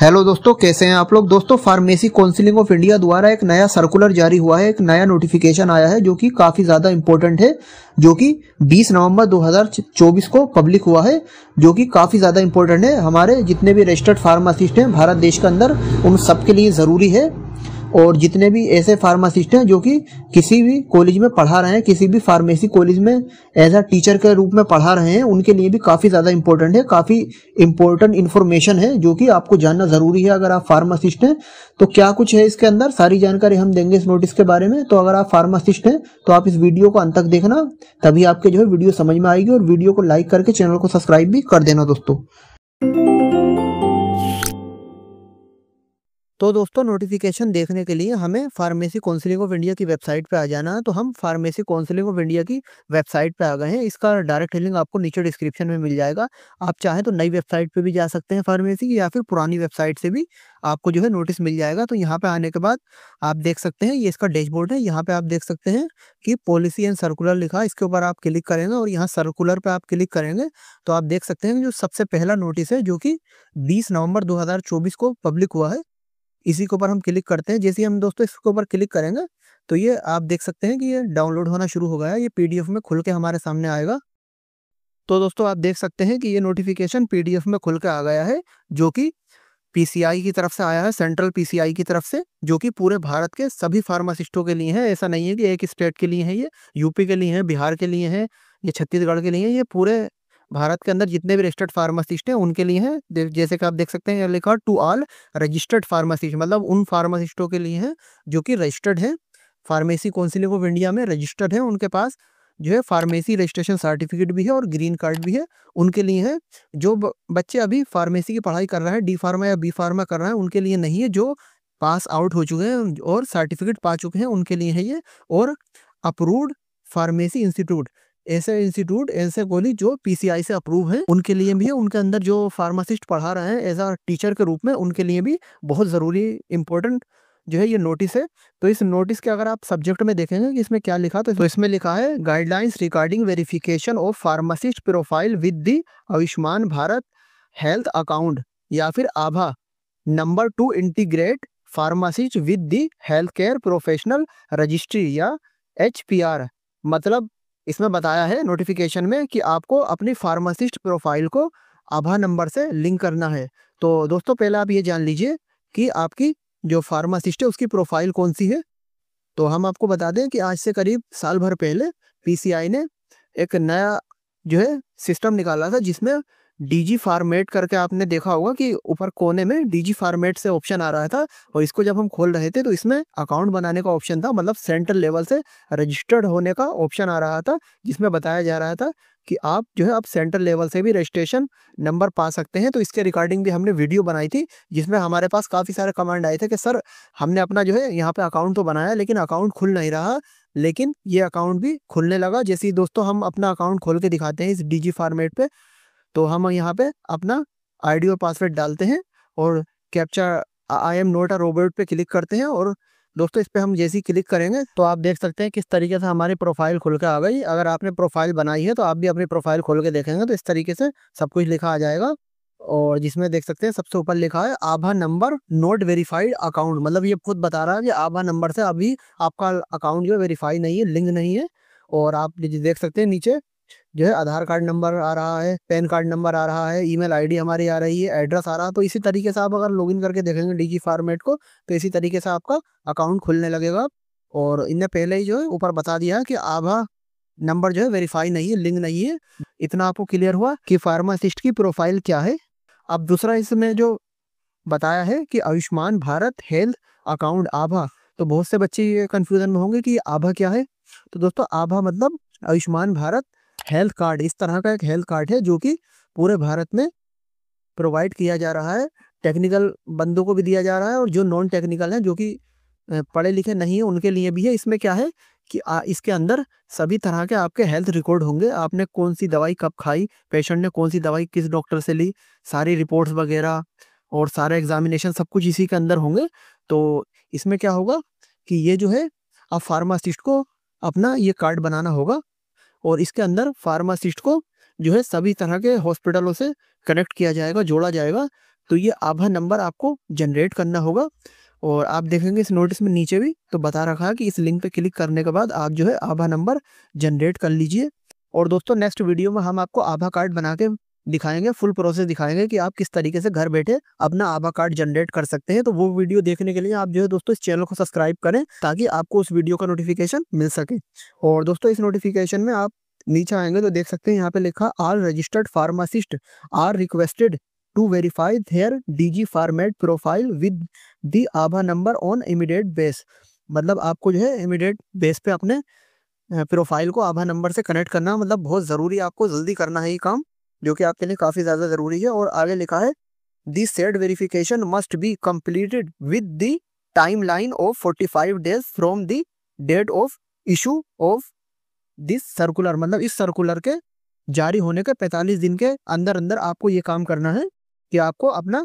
hello दोस्तों कैसे हैं आप लोग दोस्तों फार्मेसी काउंसिलिंग ऑफ इंडिया द्वारा एक नया सर्कुलर जारी हुआ है एक नया नोटिफिकेशन आया है जो कि काफी ज्यादा इंपॉर्टेंट है जो कि 20 नवंबर 2024 को पब्लिक हुआ है जो कि काफी ज्यादा इम्पोर्टेंट है हमारे जितने भी रजिस्टर्ड फार्मासिस्ट हैं भारत देश के अंदर उन सबके लिए जरूरी है और जितने भी ऐसे फार्मासिस्ट हैं जो कि किसी भी कॉलेज में पढ़ा रहे हैं किसी भी फार्मेसी कॉलेज में एज अ टीचर के रूप में पढ़ा रहे हैं उनके लिए भी काफ़ी ज़्यादा इंपॉर्टेंट है काफ़ी इंपॉर्टेंट इन्फॉर्मेशन है जो कि आपको जानना ज़रूरी है अगर आप फार्मासिस्ट हैं तो क्या कुछ है इसके अंदर सारी जानकारी हम देंगे इस नोटिस के बारे में तो अगर आप फार्मासिस्ट हैं तो आप इस वीडियो को अंत तक देखना तभी आपके जो है वीडियो समझ में आएगी और वीडियो को लाइक करके चैनल को सब्सक्राइब भी कर देना दोस्तों तो दोस्तों नोटिफिकेशन देखने के लिए हमें फार्मेसी काउंसिलिंग ऑफ इंडिया की वेबसाइट पर आ जाना है तो हम फार्मेसी काउंसिलिंग ऑफ इंडिया की वेबसाइट पर आ गए हैं इसका डायरेक्ट लिंक आपको नीचे डिस्क्रिप्शन में मिल जाएगा आप चाहें तो नई वेबसाइट पर भी जा सकते हैं फार्मेसी या फिर पुरानी वेबसाइट से भी आपको जो है नोटिस मिल जाएगा तो यहाँ पे आने के बाद आप देख सकते हैं ये इसका डैशबोर्ड है यहाँ पे आप देख सकते हैं कि पॉलिसी एंड सर्कुलर लिखा इसके ऊपर आप क्लिक करेंगे और यहाँ सर्कुलर पर आप क्लिक करेंगे तो आप देख सकते हैं जो सबसे पहला नोटिस है जो कि दो हजार चौबीस को पब्लिक हुआ है इसी के ऊपर हम क्लिक करते हैं जैसे हम दोस्तों इसके ऊपर क्लिक करेंगे तो ये आप देख सकते हैं कि ये डाउनलोड होना शुरू हो गया है ये पीडीएफ में खुल के हमारे सामने आएगा तो दोस्तों आप देख सकते हैं कि ये नोटिफिकेशन पीडीएफ में खुल के आ गया है जो कि पीसीआई की तरफ से आया है सेंट्रल पीसीआई की तरफ से जो कि पूरे भारत के सभी फार्मासिस्टों के लिए है ऐसा नहीं है कि एक स्टेट के लिए है ये यूपी के लिए है बिहार के लिए है ये छत्तीसगढ़ के लिए है ये पूरे भारत के अंदर जितने भी रजिस्टर्ड फार्मासिस्ट हैं उनके लिए हैं जैसे कि आप देख सकते हैं लिखा टू ऑल रजिस्टर्ड फार्मासिस्ट मतलब उन फार्मासिस्टों के लिए हैं जो कि रजिस्टर्ड हैं फार्मेसी काउंसिलिंग ऑफ इंडिया में रजिस्टर्ड हैं उनके पास जो है फार्मेसी रजिस्ट्रेशन सर्टिफिकेट भी है और ग्रीन कार्ड भी है उनके लिए है जो बच्चे अभी फार्मेसी की पढ़ाई कर रहे हैं डी फार्मा या बी फार्मा कर रहे हैं उनके लिए नहीं है जो पास आउट हो चुके हैं और सर्टिफिकेट पा चुके हैं उनके लिए है ये और अप्रूव्ड फार्मेसी इंस्टीट्यूट ऐसे इंस्टीट्यूट ऐसे कॉलेज जो पीसीआई से अप्रूव है उनके लिए भी है उनके अंदर जो फार्मासिस्ट पढ़ा रहे हैं एज आ टीचर के रूप में उनके लिए भी बहुत ज़रूरी इंपॉर्टेंट जो है ये नोटिस है तो इस नोटिस के अगर आप सब्जेक्ट में देखेंगे कि इसमें क्या लिखा तो, तो इसमें लिखा है guidelines regarding verification of pharmacist profile with the Ayushman Bharat health account या फिर आभा number to integrate pharmacist with the health care professional registry या एच मतलब इसमें बताया है नोटिफिकेशन में कि आपको अपनी फार्मासिस्ट प्रोफाइल को आभा नंबर से लिंक करना है तो दोस्तों पहले आप ये जान लीजिए कि आपकी जो फार्मासिस्ट है उसकी प्रोफाइल कौन सी है तो हम आपको बता दें कि आज से करीब साल भर पहले पीसीआई ने एक नया जो है सिस्टम निकाला था जिसमें डीजी फॉर्मेट करके आपने देखा होगा कि ऊपर कोने में डीजी फॉर्मेट से ऑप्शन आ रहा था और इसको जब हम खोल रहे थे तो इसमें अकाउंट बनाने का ऑप्शन था मतलब सेंट्रल लेवल से रजिस्टर्ड होने का ऑप्शन आ रहा था जिसमें बताया जा रहा था कि आप जो है आप सेंट्रल लेवल से भी रजिस्ट्रेशन नंबर पा सकते हैं तो इसके रिकॉर्डिंग भी हमने वीडियो बनाई थी जिसमें हमारे पास काफ़ी सारे कमांड आए थे कि सर हमने अपना जो है यहाँ पे अकाउंट तो बनाया लेकिन अकाउंट खुल नहीं रहा लेकिन ये अकाउंट भी खुलने लगा जैसे दोस्तों हम अपना अकाउंट खोल के दिखाते हैं इस डीजी फॉर्मेट पर तो हम यहाँ पे अपना आईडी और पासवर्ड डालते हैं और captcha I am not a robot पे क्लिक करते हैं और दोस्तों इस पर हम जैसे ही क्लिक करेंगे तो आप देख सकते हैं किस तरीके से हमारी प्रोफाइल खुल के आ गई अगर आपने प्रोफाइल बनाई है तो आप भी अपनी प्रोफाइल खोल के देखेंगे तो इस तरीके से सब कुछ लिखा आ जाएगा और जिसमें देख सकते हैं सबसे ऊपर लिखा है आभा नंबर नोट वेरीफाइड अकाउंट मतलब ये खुद बता रहा है कि आभा नंबर से अभी आपका अकाउंट जो वेरीफाई नहीं है लिंक नहीं है और आप देख सकते हैं नीचे जो है आधार कार्ड नंबर आ रहा है पैन कार्ड नंबर आ रहा है ईमेल आईडी हमारी आ रही है एड्रेस आ रहा है तो इसी तरीके से आप अगर लॉगिन करके देखेंगे डीजी फॉर्मेट को तो इसी तरीके से आपका अकाउंट खुलने लगेगा और इनने पहले ही जो है ऊपर बता दिया कि आभा नंबर जो है वेरीफाई नहीं है लिंक नहीं है इतना आपको क्लियर हुआ कि फार्मासिस्ट की प्रोफाइल क्या है अब दूसरा इसमें जो बताया है कि आयुष्मान भारत हेल्थ अकाउंट आभा तो बहुत से बच्चे ये कन्फ्यूजन में होंगे कि आभा क्या है तो दोस्तों आभा मतलब आयुष्मान भारत हेल्थ कार्ड इस तरह का एक हेल्थ कार्ड है जो कि पूरे भारत में प्रोवाइड किया जा रहा है टेक्निकल बंदों को भी दिया जा रहा है और जो नॉन टेक्निकल हैं जो कि पढ़े लिखे नहीं है उनके लिए भी है इसमें क्या है कि आ, इसके अंदर सभी तरह के आपके हेल्थ रिकॉर्ड होंगे आपने कौन सी दवाई कब खाई पेशेंट ने कौन सी दवाई किस डॉक्टर से ली सारी रिपोर्ट्स वगैरह और सारे एग्जामिनेशन सब कुछ इसी के अंदर होंगे तो इसमें क्या होगा कि ये जो है आप फार्मासिस्ट को अपना ये कार्ड बनाना होगा और इसके अंदर फार्मासिस्ट को जो है सभी तरह के हॉस्पिटलों से कनेक्ट किया जाएगा जोड़ा जाएगा तो ये आभा नंबर आपको जनरेट करना होगा और आप देखेंगे इस नोटिस में नीचे भी तो बता रखा है कि इस लिंक पे क्लिक करने के बाद आप जो है आभा नंबर जनरेट कर लीजिए और दोस्तों नेक्स्ट वीडियो में हम आपको आभा कार्ड बना के दिखाएंगे फुल प्रोसेस दिखाएंगे कि आप किस तरीके से घर बैठे अपना आभा कार्ड जनरेट कर सकते हैं तो वो वीडियो देखने के लिए आप जो है दोस्तों इस चैनल को सब्सक्राइब करें ताकि आपको उस वीडियो का नोटिफिकेशन मिल सके और दोस्तों इस नोटिफिकेशन में आप नीचे आएंगे तो देख सकते हैं यहाँ पे लिखा are registered pharmacist are requested to verify their DigiPharmed profile with the आभा नंबर ऑन इमीडिएट बेस मतलब आपको जो है इमीडिएट बेस पे अपने प्रोफाइल को आभा नंबर से कनेक्ट करना मतलब बहुत ज़रूरी आपको जल्दी करना है ये काम जो कि आपके लिए काफ़ी ज़्यादा ज़रूरी है और आगे लिखा है the set verification must be completed with the time line of forty five days from the date of issue of this circular मतलब इस सर्कुलर के जारी होने के 45 दिन के अंदर अंदर आपको ये काम करना है कि आपको अपना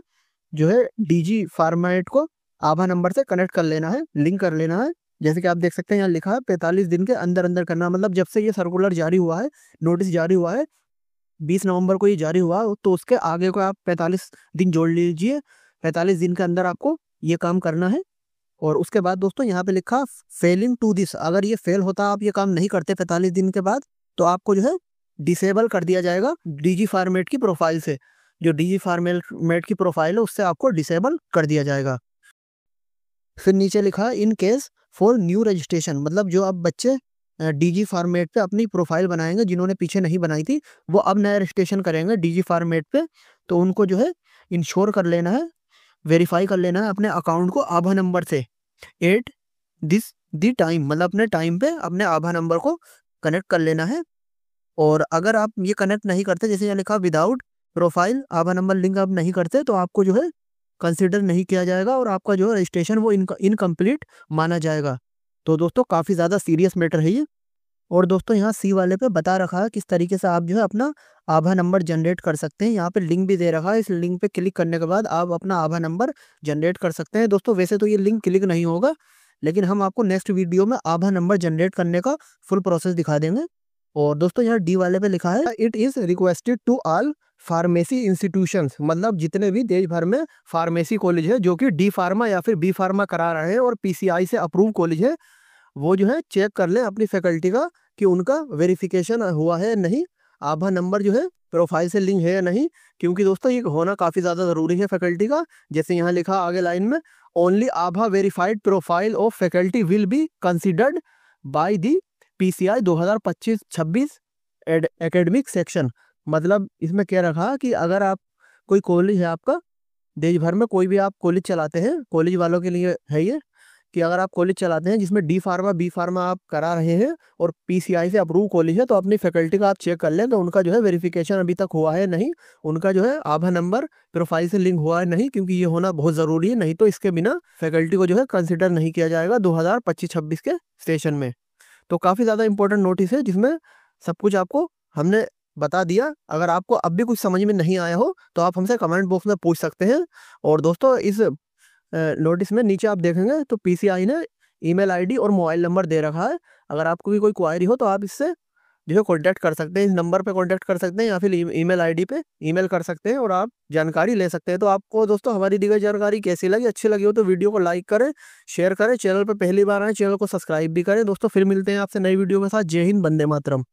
जो है डीजी फॉर्मेट को आभा नंबर से कनेक्ट कर लेना है लिंक कर लेना है जैसे कि आप देख सकते हैं यहाँ लिखा है पैंतालीस दिन के अंदर अंदर करना मतलब जब से ये सर्कुलर जारी हुआ है नोटिस जारी हुआ है बीस नवंबर को ये जारी हुआ तो उसके आगे को आप पैंतालीस दिन जोड़ लीजिए पैंतालीस दिन के अंदर आपको ये काम करना है और उसके बाद दोस्तों यहाँ पे लिखा फेलिंग टू दिस अगर ये फेल होता आप ये काम नहीं करते पैंतालीस दिन के बाद तो आपको जो है डिसेबल कर दिया जाएगा डीजी फार्मेट की प्रोफाइल से जो डीजी फार्मेट की प्रोफाइल है उससे आपको डिसेबल कर दिया जाएगा फिर नीचे लिखा in case for new registration मतलब जो आप बच्चे डीजी फॉर्मेट पे अपनी प्रोफाइल बनाएंगे जिन्होंने पीछे नहीं बनाई थी वो अब नया रजिस्ट्रेशन करेंगे डीजी फॉर्मेट पे तो उनको जो है इंश्योर कर लेना है वेरीफाई कर लेना है अपने अकाउंट को आभा नंबर से एट दिस दी टाइम मतलब अपने टाइम पे अपने आभा नंबर को कनेक्ट कर लेना है और अगर आप ये कनेक्ट नहीं करते जैसे यहाँ लिखा विदाउट प्रोफाइल आभा नंबर लिंक आप नहीं करते तो आपको जो है कंसिडर नहीं किया जाएगा और आपका जो है रजिस्ट्रेशन वो इनकम्प्लीट माना जाएगा तो दोस्तों काफ़ी ज़्यादा सीरियस मैटर है ये और दोस्तों यहाँ सी वाले पे बता रखा है किस तरीके से आप जो है अपना आभा नंबर जनरेट कर सकते हैं यहाँ पे लिंक भी दे रखा है इस लिंक पे क्लिक करने के बाद आप अपना आभा नंबर जनरेट कर सकते हैं दोस्तों वैसे तो ये लिंक क्लिक नहीं होगा लेकिन हम आपको नेक्स्ट वीडियो में आभा नंबर जनरेट करने का फुल प्रोसेस दिखा देंगे और दोस्तों यहाँ डी वाले पे लिखा है it is requested to all pharmacy institution मतलब जितने भी देश भर में फार्मेसी कॉलेज है जो कि डी फार्मा या फिर बी फार्मा करा रहे हैं और पीसीआई से अप्रूव कॉलेज है वो जो है चेक कर लें अपनी फैकल्टी का कि उनका वेरिफिकेशन हुआ है नहीं आभा नंबर जो है प्रोफाइल से लिंक है या नहीं क्योंकि दोस्तों ये होना काफ़ी ज़्यादा ज़रूरी है फैकल्टी का जैसे यहाँ लिखा आगे लाइन में ओनली आभा verified profile of faculty will be considered by the PCI 2025-26 academic section मतलब इसमें क्या रखा कि अगर आप कोई कॉलेज है आपका देश भर में कोई भी आप कॉलेज चलाते हैं कॉलेज वालों के लिए है ये कि अगर आप कॉलेज चलाते हैं जिसमें डी फार्मा बी फार्मा आप करा रहे हैं और पीसीआई से अप्रूव कॉलेज है तो अपनी फैकल्टी का आप चेक कर लें तो उनका जो है वेरिफिकेशन अभी तक हुआ है नहीं उनका जो है आभा नंबर प्रोफाइल से लिंक हुआ है नहीं क्योंकि ये होना बहुत ज़रूरी है नहीं तो इसके बिना फैकल्टी को जो है कंसिडर नहीं किया जाएगा दो हज़ार के सेशन में तो काफ़ी ज़्यादा इंपॉर्टेंट नोटिस है जिसमें सब कुछ आपको हमने बता दिया अगर आपको अब भी कुछ समझ में नहीं आया हो तो आप हमसे कमेंट बॉक्स में पूछ सकते हैं और दोस्तों इस नोटिस में नीचे आप देखेंगे तो पीसीआई ने ईमेल आईडी और मोबाइल नंबर दे रखा है अगर आपको भी कोई क्वायरी हो तो आप इससे जो है कॉन्टैक्ट कर सकते हैं इस नंबर पे कॉन्टैक्ट कर सकते हैं या फिर ईमेल e-, आईडी पे मेल कर सकते हैं और आप जानकारी ले सकते हैं तो आपको दोस्तों हमारी दी गई जानकारी कैसी लगी अच्छी लगी हो तो वीडियो को लाइक करें शेयर करें चैनल पर पहली बार आए चैनल को सब्सक्राइब भी करें दोस्तों फिर मिलते हैं आपसे नई वीडियो के साथ जय हिंद बंदे मातरम